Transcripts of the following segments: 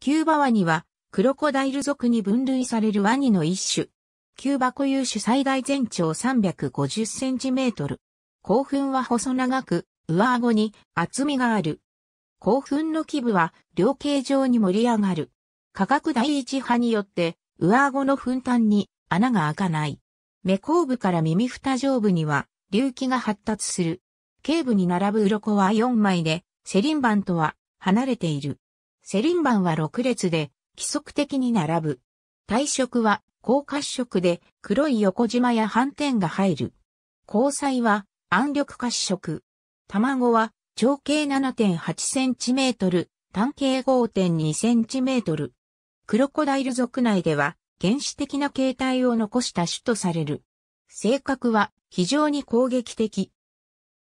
キューバワニは、クロコダイル族に分類されるワニの一種。キューバ固有種最大全長350センチメートル。興奮は細長く、上顎に厚みがある。興奮の基部は、両形状に盛り上がる。価格第一波によって、上顎の粉端に穴が開かない。目後部から耳蓋上部には、隆起が発達する。頸部に並ぶ鱗は4枚で、セリンバンとは離れている。セリンバンは6列で規則的に並ぶ。体色は高褐色で黒い横縞や斑点が入る。交際は暗緑褐色。卵は長径 7.8cm、単径 5.2cm。クロコダイル族内では原始的な形態を残した種とされる。性格は非常に攻撃的。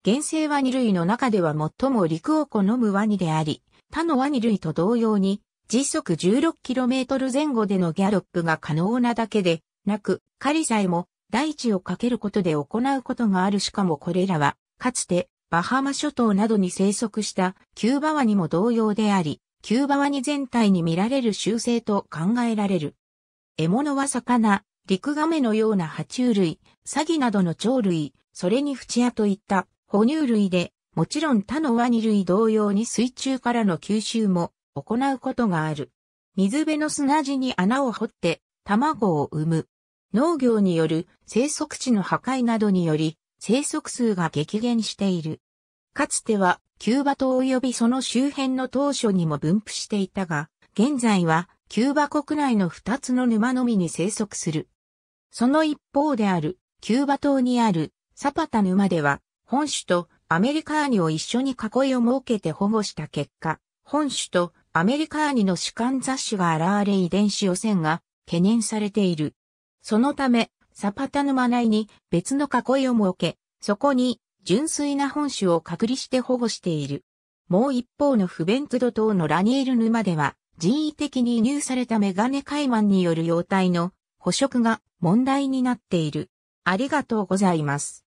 原生ワニ類の中では最も陸を好むワニであり、他のワニ類と同様に、時速 16km 前後でのギャロップが可能なだけで、なく、狩りさえも、大地をかけることで行うことがあるしかもこれらは、かつて、バハマ諸島などに生息したキューバワニも同様であり、キューバワニ全体に見られる習性と考えられる。獲物は魚、陸亀のような爬虫類、サギなどの鳥類、それにフチアといった哺乳類で、もちろん他のワニ類同様に水中からの吸収も行うことがある。水辺の砂地に穴を掘って卵を産む。農業による生息地の破壊などにより生息数が激減している。かつてはキューバ島及びその周辺の当初にも分布していたが、現在はキューバ国内の2つの沼のみに生息する。その一方であるキューバ島にあるサパタ沼では本種とアメリカーニを一緒に囲いを設けて保護した結果、本種とアメリカーニの主観雑種が現れ遺伝子汚染が懸念されている。そのため、サパタ沼内に別の囲いを設け、そこに純粋な本種を隔離して保護している。もう一方のフベンツド島のラニエル沼では、人為的に輸入されたメガネカイマンによる容態の捕食が問題になっている。ありがとうございます。